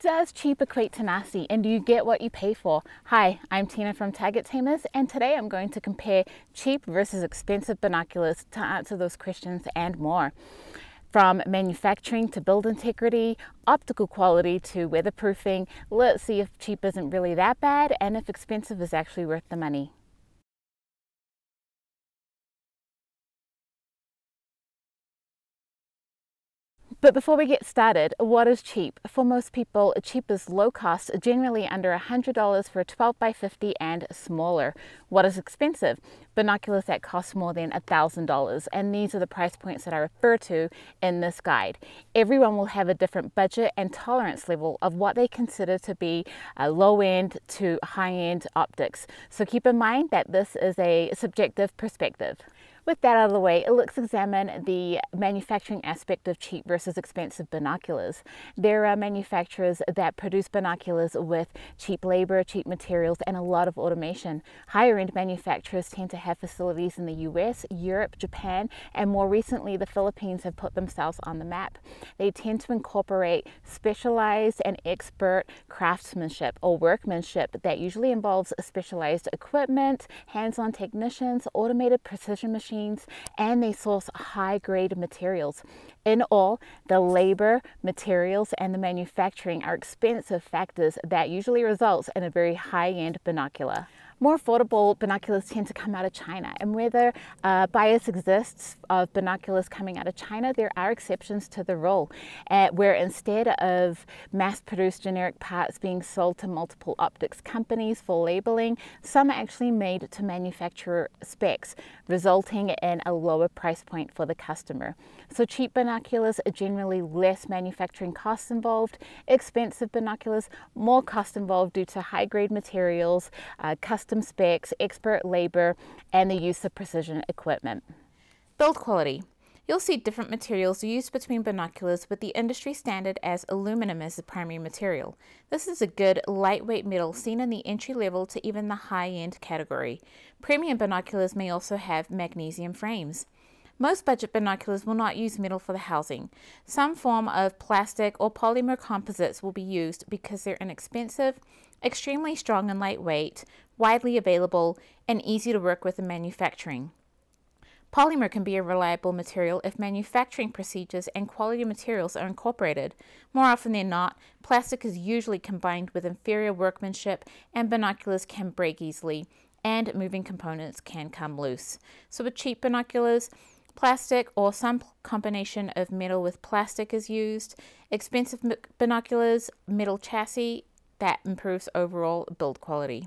does cheap equate to nasty and do you get what you pay for? Hi, I'm Tina from Target Tamers and today I'm going to compare cheap versus expensive binoculars to answer those questions and more. From manufacturing to build integrity, optical quality to weatherproofing, let's see if cheap isn't really that bad and if expensive is actually worth the money. But before we get started, what is cheap? For most people, cheap is low cost, generally under $100 for a 12 by 50 and smaller. What is expensive? Binoculars that cost more than $1,000, and these are the price points that I refer to in this guide. Everyone will have a different budget and tolerance level of what they consider to be uh, low-end to high-end optics. So keep in mind that this is a subjective perspective. With that out of the way, let's examine the manufacturing aspect of cheap versus expensive binoculars. There are manufacturers that produce binoculars with cheap labor, cheap materials, and a lot of automation. Higher end manufacturers tend to have facilities in the US, Europe, Japan, and more recently, the Philippines have put themselves on the map. They tend to incorporate specialized and expert craftsmanship or workmanship that usually involves specialized equipment, hands on technicians, automated precision machines proteins, and they source high grade materials. In all, the labor, materials, and the manufacturing are expensive factors that usually results in a very high end binocular more affordable binoculars tend to come out of China. And whether uh, bias exists of binoculars coming out of China, there are exceptions to the rule, uh, where instead of mass-produced generic parts being sold to multiple optics companies for labeling, some are actually made to manufacturer specs, resulting in a lower price point for the customer. So cheap binoculars are generally less manufacturing costs involved. Expensive binoculars, more cost involved due to high grade materials, uh, custom specs, expert labor, and the use of precision equipment. Build quality. You'll see different materials used between binoculars with the industry standard as aluminum as the primary material. This is a good, lightweight metal seen in the entry level to even the high-end category. Premium binoculars may also have magnesium frames. Most budget binoculars will not use metal for the housing. Some form of plastic or polymer composites will be used because they're inexpensive, extremely strong and lightweight, widely available, and easy to work with in manufacturing. Polymer can be a reliable material if manufacturing procedures and quality materials are incorporated. More often than not, plastic is usually combined with inferior workmanship and binoculars can break easily and moving components can come loose. So with cheap binoculars, Plastic or some combination of metal with plastic is used. Expensive binoculars, metal chassis, that improves overall build quality.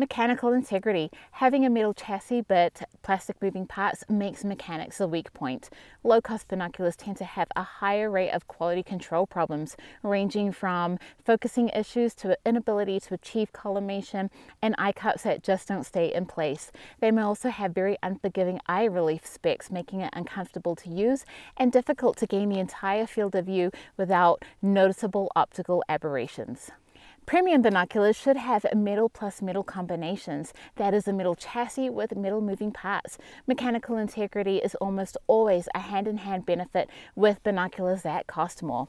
Mechanical integrity. Having a metal chassis but plastic moving parts makes mechanics a weak point. Low cost binoculars tend to have a higher rate of quality control problems, ranging from focusing issues to inability to achieve collimation and eye cups that just don't stay in place. They may also have very unforgiving eye relief specs, making it uncomfortable to use and difficult to gain the entire field of view without noticeable optical aberrations. Premium binoculars should have metal plus metal combinations. That is a metal chassis with metal moving parts. Mechanical integrity is almost always a hand-in-hand -hand benefit with binoculars that cost more.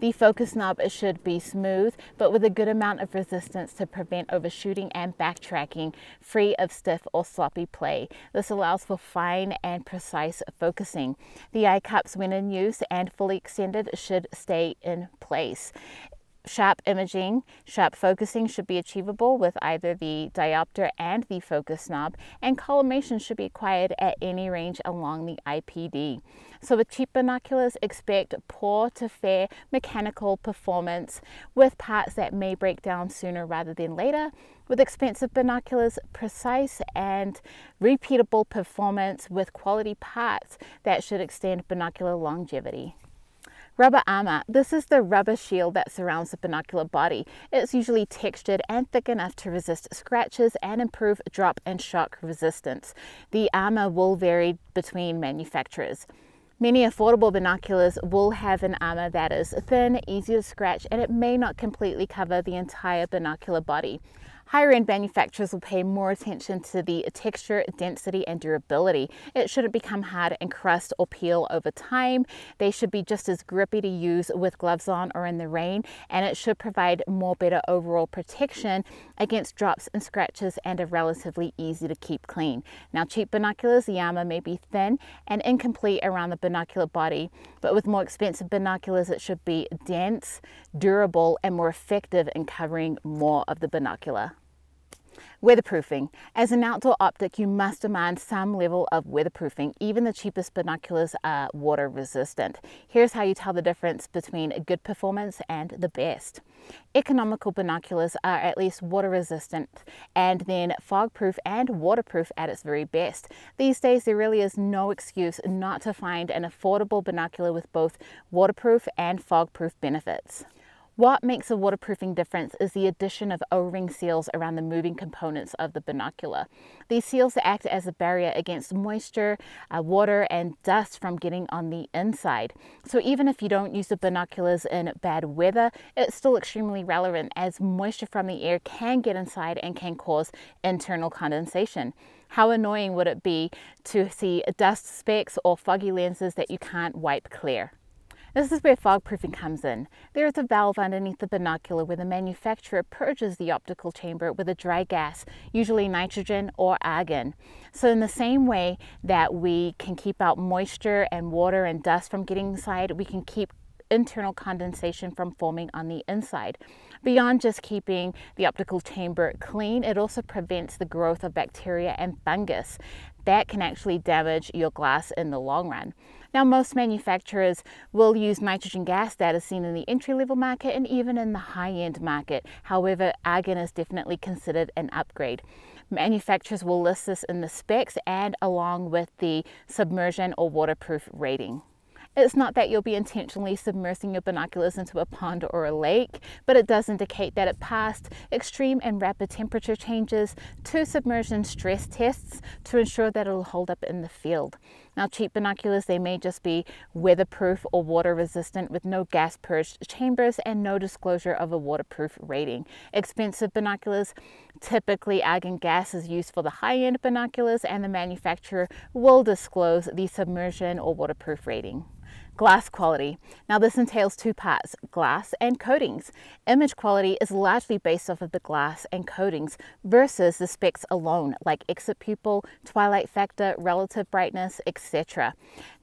The focus knob should be smooth, but with a good amount of resistance to prevent overshooting and backtracking, free of stiff or sloppy play. This allows for fine and precise focusing. The eye cups when in use and fully extended should stay in place. Sharp imaging, sharp focusing should be achievable with either the diopter and the focus knob, and collimation should be acquired at any range along the IPD. So with cheap binoculars, expect poor to fair mechanical performance with parts that may break down sooner rather than later. With expensive binoculars, precise and repeatable performance with quality parts that should extend binocular longevity. Rubber armor. This is the rubber shield that surrounds the binocular body. It's usually textured and thick enough to resist scratches and improve drop and shock resistance. The armor will vary between manufacturers. Many affordable binoculars will have an armor that is thin, easy to scratch, and it may not completely cover the entire binocular body. Higher end manufacturers will pay more attention to the texture, density, and durability. It shouldn't become hard and crust or peel over time. They should be just as grippy to use with gloves on or in the rain, and it should provide more better overall protection against drops and scratches and are relatively easy to keep clean. Now, cheap binoculars, the Yama may be thin and incomplete around the binocular body, but with more expensive binoculars, it should be dense, durable, and more effective in covering more of the binocular. Weatherproofing. As an outdoor optic, you must demand some level of weatherproofing. Even the cheapest binoculars are water resistant. Here's how you tell the difference between a good performance and the best. Economical binoculars are at least water resistant and then fog proof and waterproof at its very best. These days there really is no excuse not to find an affordable binocular with both waterproof and fog proof benefits. What makes a waterproofing difference is the addition of O-ring seals around the moving components of the binocular. These seals act as a barrier against moisture, uh, water, and dust from getting on the inside. So even if you don't use the binoculars in bad weather, it's still extremely relevant as moisture from the air can get inside and can cause internal condensation. How annoying would it be to see dust specks or foggy lenses that you can't wipe clear? This is where fog proofing comes in. There is a valve underneath the binocular where the manufacturer purges the optical chamber with a dry gas, usually nitrogen or argon. So in the same way that we can keep out moisture and water and dust from getting inside, we can keep internal condensation from forming on the inside. Beyond just keeping the optical chamber clean, it also prevents the growth of bacteria and fungus. That can actually damage your glass in the long run. Now, most manufacturers will use nitrogen gas that is seen in the entry-level market and even in the high-end market. However, argon is definitely considered an upgrade. Manufacturers will list this in the specs and along with the submersion or waterproof rating. It's not that you'll be intentionally submersing your binoculars into a pond or a lake, but it does indicate that it passed extreme and rapid temperature changes, to submersion stress tests to ensure that it'll hold up in the field. Now cheap binoculars, they may just be weatherproof or water resistant with no gas purged chambers and no disclosure of a waterproof rating. Expensive binoculars, typically argon gas is used for the high-end binoculars and the manufacturer will disclose the submersion or waterproof rating. Glass quality. Now this entails two parts, glass and coatings. Image quality is largely based off of the glass and coatings versus the specs alone like exit pupil, twilight factor, relative brightness, etc.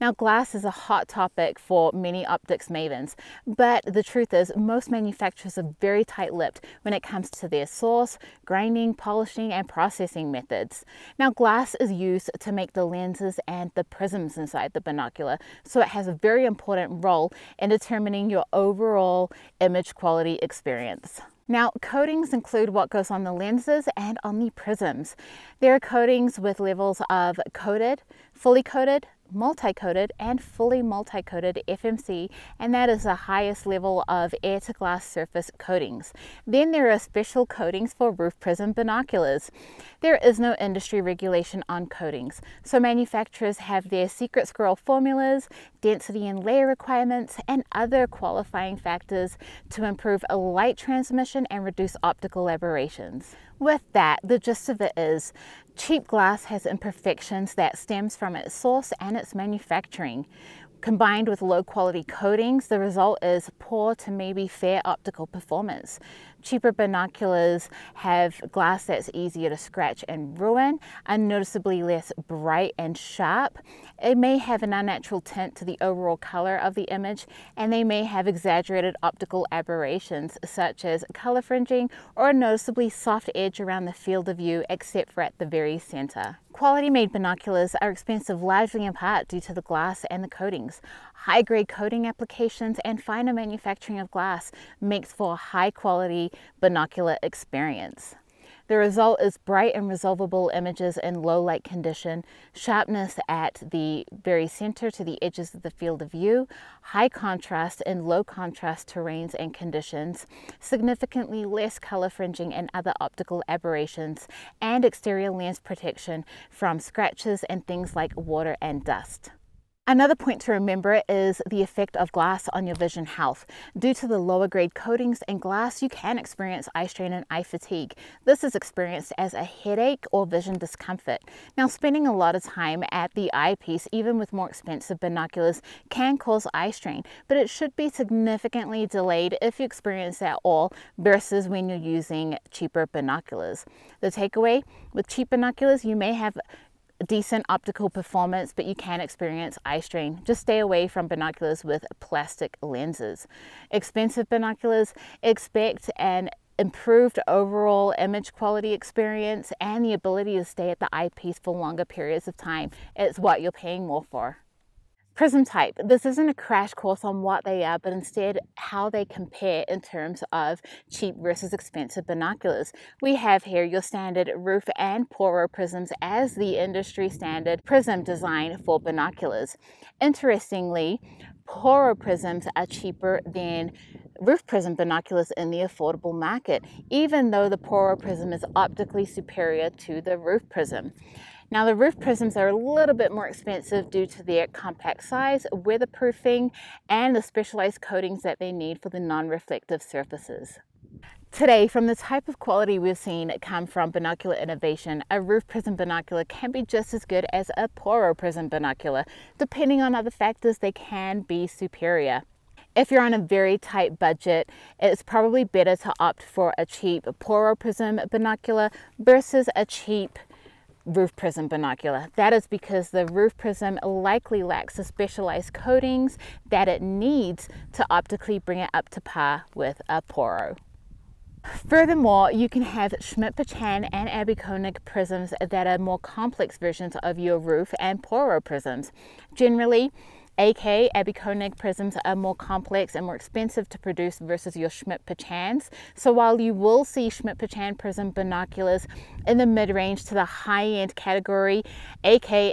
Now glass is a hot topic for many optics mavens, but the truth is most manufacturers are very tight-lipped when it comes to their source, grinding, polishing and processing methods. Now glass is used to make the lenses and the prisms inside the binocular, so it has a very important role in determining your overall image quality experience. Now, coatings include what goes on the lenses and on the prisms. There are coatings with levels of coated, fully coated, multi-coated and fully multi-coated FMC and that is the highest level of air to glass surface coatings. Then there are special coatings for roof prism binoculars. There is no industry regulation on coatings so manufacturers have their secret squirrel formulas, density and layer requirements and other qualifying factors to improve a light transmission and reduce optical aberrations. With that the gist of it is Cheap glass has imperfections that stems from its source and its manufacturing. Combined with low quality coatings, the result is poor to maybe fair optical performance. Cheaper binoculars have glass that's easier to scratch and ruin and noticeably less bright and sharp. It may have an unnatural tint to the overall color of the image and they may have exaggerated optical aberrations such as color fringing or a noticeably soft edge around the field of view except for at the very center. Quality made binoculars are expensive largely in part due to the glass and the coatings. High grade coating applications and finer manufacturing of glass makes for high quality binocular experience. The result is bright and resolvable images in low light condition, sharpness at the very center to the edges of the field of view, high contrast in low contrast terrains and conditions, significantly less color fringing and other optical aberrations, and exterior lens protection from scratches and things like water and dust. Another point to remember is the effect of glass on your vision health. Due to the lower grade coatings in glass, you can experience eye strain and eye fatigue. This is experienced as a headache or vision discomfort. Now, spending a lot of time at the eyepiece, even with more expensive binoculars, can cause eye strain, but it should be significantly delayed if you experience that at all versus when you're using cheaper binoculars. The takeaway with cheap binoculars, you may have decent optical performance, but you can experience eye strain. Just stay away from binoculars with plastic lenses. Expensive binoculars, expect an improved overall image quality experience and the ability to stay at the eyepiece for longer periods of time. It's what you're paying more for. Prism type. This isn't a crash course on what they are, but instead how they compare in terms of cheap versus expensive binoculars. We have here your standard roof and poro prisms as the industry standard prism design for binoculars. Interestingly, poro prisms are cheaper than roof prism binoculars in the affordable market, even though the poro prism is optically superior to the roof prism. Now the roof prisms are a little bit more expensive due to their compact size, weatherproofing, and the specialized coatings that they need for the non-reflective surfaces. Today, from the type of quality we've seen come from binocular innovation, a roof prism binocular can be just as good as a poro prism binocular. Depending on other factors, they can be superior. If you're on a very tight budget, it's probably better to opt for a cheap poro prism binocular versus a cheap roof prism binocular. That is because the roof prism likely lacks the specialized coatings that it needs to optically bring it up to par with a poro. Furthermore, you can have Schmidt-Patan and Aberkonig prisms that are more complex versions of your roof and poro prisms. Generally, AK Koenig prisms are more complex and more expensive to produce versus your schmidt Pachans. So while you will see Schmidt-Pichan prism binoculars in the mid-range to the high-end category, AK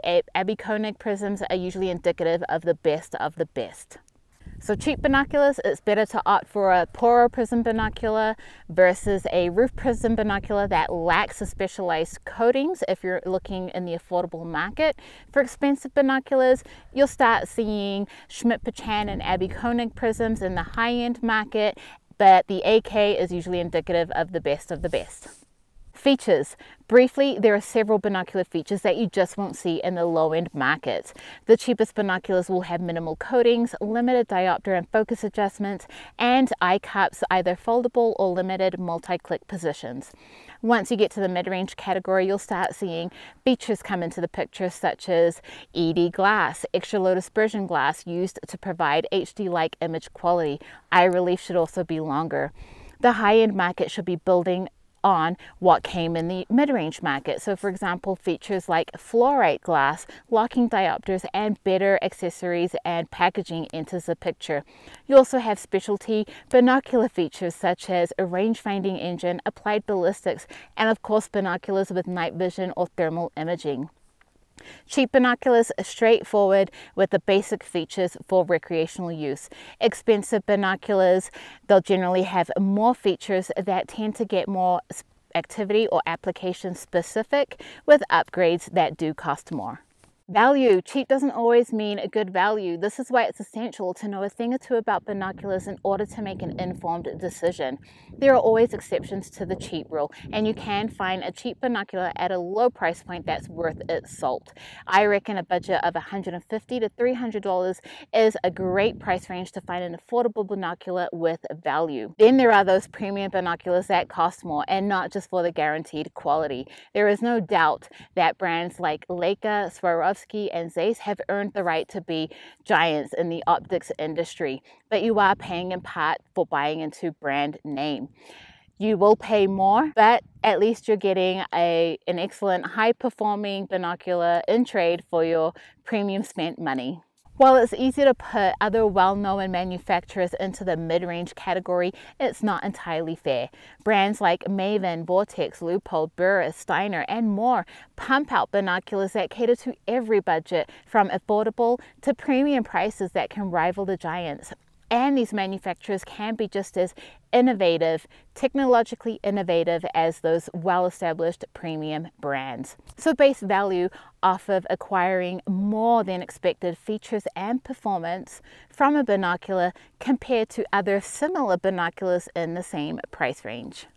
Koenig prisms are usually indicative of the best of the best. So cheap binoculars, it's better to opt for a poorer prism binocular versus a roof prism binocular that lacks the specialized coatings if you're looking in the affordable market. For expensive binoculars, you'll start seeing Schmidt-Pachan and Abbey Koenig prisms in the high-end market, but the AK is usually indicative of the best of the best. Features. Briefly, there are several binocular features that you just won't see in the low-end market. The cheapest binoculars will have minimal coatings, limited diopter and focus adjustments, and eye cups, either foldable or limited multi-click positions. Once you get to the mid-range category, you'll start seeing features come into the picture such as ED glass, extra low dispersion glass used to provide HD-like image quality. Eye relief should also be longer. The high-end market should be building on what came in the mid-range market. So for example, features like fluorite glass, locking diopters, and better accessories and packaging enters the picture. You also have specialty binocular features such as a range-finding engine, applied ballistics, and of course binoculars with night vision or thermal imaging. Cheap binoculars are straightforward with the basic features for recreational use. Expensive binoculars, they'll generally have more features that tend to get more activity or application specific with upgrades that do cost more. Value. Cheap doesn't always mean a good value. This is why it's essential to know a thing or two about binoculars in order to make an informed decision. There are always exceptions to the cheap rule, and you can find a cheap binocular at a low price point that's worth its salt. I reckon a budget of $150 to $300 is a great price range to find an affordable binocular with value. Then there are those premium binoculars that cost more and not just for the guaranteed quality. There is no doubt that brands like Leica, Swarovski, and Zace have earned the right to be giants in the optics industry, but you are paying in part for buying into brand name. You will pay more, but at least you're getting a, an excellent high performing binocular in trade for your premium spent money. While it's easy to put other well-known manufacturers into the mid-range category, it's not entirely fair. Brands like Maven, Vortex, Leupold, Burris, Steiner, and more pump out binoculars that cater to every budget, from affordable to premium prices that can rival the giants and these manufacturers can be just as innovative, technologically innovative as those well-established premium brands. So base value off of acquiring more than expected features and performance from a binocular compared to other similar binoculars in the same price range.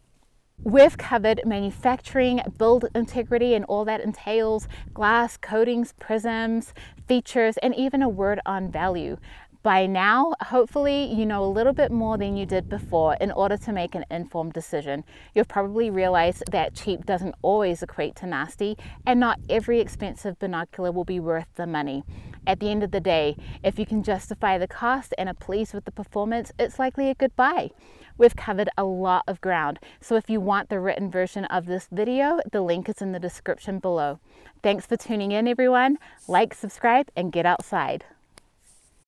We've covered manufacturing, build integrity, and all that entails glass, coatings, prisms, features, and even a word on value. By now, hopefully, you know a little bit more than you did before in order to make an informed decision. You've probably realized that cheap doesn't always equate to nasty, and not every expensive binocular will be worth the money. At the end of the day, if you can justify the cost and are pleased with the performance, it's likely a good buy. We've covered a lot of ground, so if you want the written version of this video, the link is in the description below. Thanks for tuning in, everyone. Like, subscribe, and get outside.